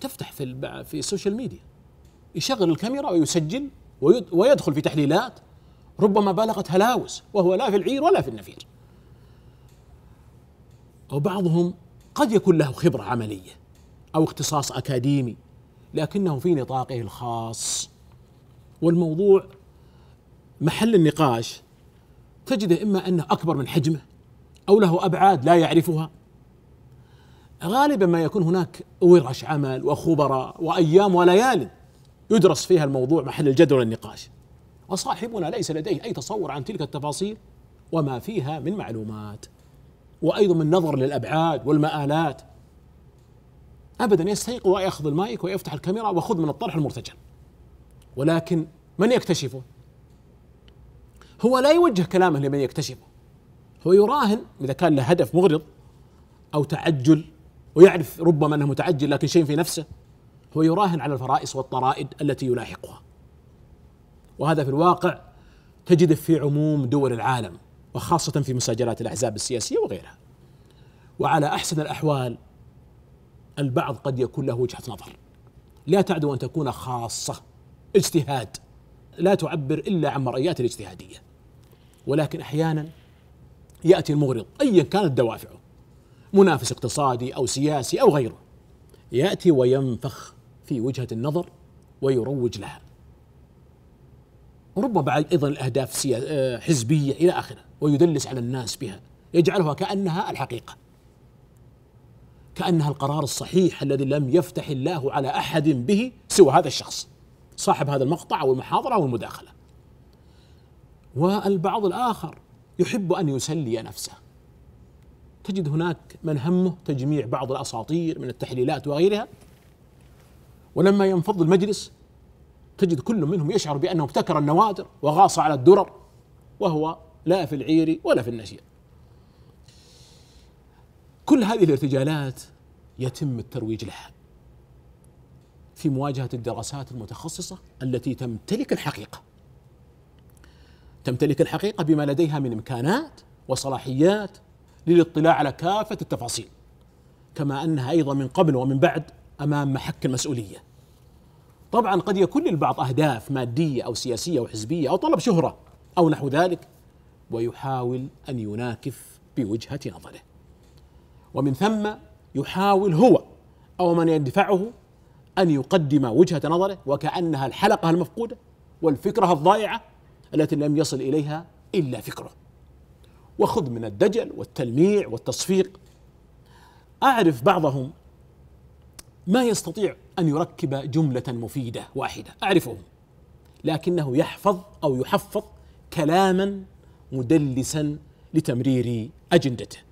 تفتح في في السوشيال ميديا يشغل الكاميرا ويسجل ويدخل في تحليلات ربما بلغت هلاوس وهو لا في العير ولا في النفير وبعضهم قد يكون له خبرة عملية أو اختصاص أكاديمي لكنه في نطاقه الخاص والموضوع محل النقاش تجده إما أنه أكبر من حجمه أو له أبعاد لا يعرفها غالبا ما يكون هناك ورش عمل وخبراء وايام وليالي يدرس فيها الموضوع محل الجدل والنقاش وصاحبنا ليس لديه اي تصور عن تلك التفاصيل وما فيها من معلومات وايضا من نظر للابعاد والمآلات ابدا يستيقظ وياخذ المايك ويفتح الكاميرا وخذ من الطرح المرتجل ولكن من يكتشفه؟ هو لا يوجه كلامه لمن يكتشفه هو يراهن اذا كان له هدف مغرض او تعجل ويعرف ربما أنه متعجل لكن شيء في نفسه هو يراهن على الفرائص والطرائد التي يلاحقها وهذا في الواقع تجده في عموم دول العالم وخاصة في مساجلات الأحزاب السياسية وغيرها وعلى أحسن الأحوال البعض قد يكون له وجهة نظر لا تعدو أن تكون خاصة اجتهاد لا تعبر إلا عن مرئيات الاجتهادية ولكن أحيانا يأتي المغرض أيا كانت دوافعه منافس اقتصادي او سياسي او غيره ياتي وينفخ في وجهه النظر ويروج لها وربما بعد ايضا الاهداف آه، حزبيه الى اخره ويدلس على الناس بها يجعلها كانها الحقيقه كانها القرار الصحيح الذي لم يفتح الله على احد به سوى هذا الشخص صاحب هذا المقطع او المحاضره او المداخله والبعض الاخر يحب ان يسلي نفسه تجد هناك من همه تجميع بعض الاساطير من التحليلات وغيرها ولما ينفض المجلس تجد كل منهم يشعر بانه ابتكر النوادر وغاص على الدرر وهو لا في العير ولا في النشير كل هذه الارتجالات يتم الترويج لها في مواجهه الدراسات المتخصصه التي تمتلك الحقيقه تمتلك الحقيقه بما لديها من امكانات وصلاحيات للاطلاع على كافة التفاصيل كما أنها أيضا من قبل ومن بعد أمام محك المسؤولية طبعا قد يكون للبعض أهداف مادية أو سياسية أو حزبية أو طلب شهرة أو نحو ذلك ويحاول أن يناكف بوجهة نظره ومن ثم يحاول هو أو من يدفعه أن يقدم وجهة نظره وكأنها الحلقة المفقودة والفكرة الضائعة التي لم يصل إليها إلا فكره وخذ من الدجل والتلميع والتصفيق اعرف بعضهم ما يستطيع ان يركب جمله مفيده واحده اعرفهم لكنه يحفظ او يحفظ كلاما مدلسا لتمرير اجندته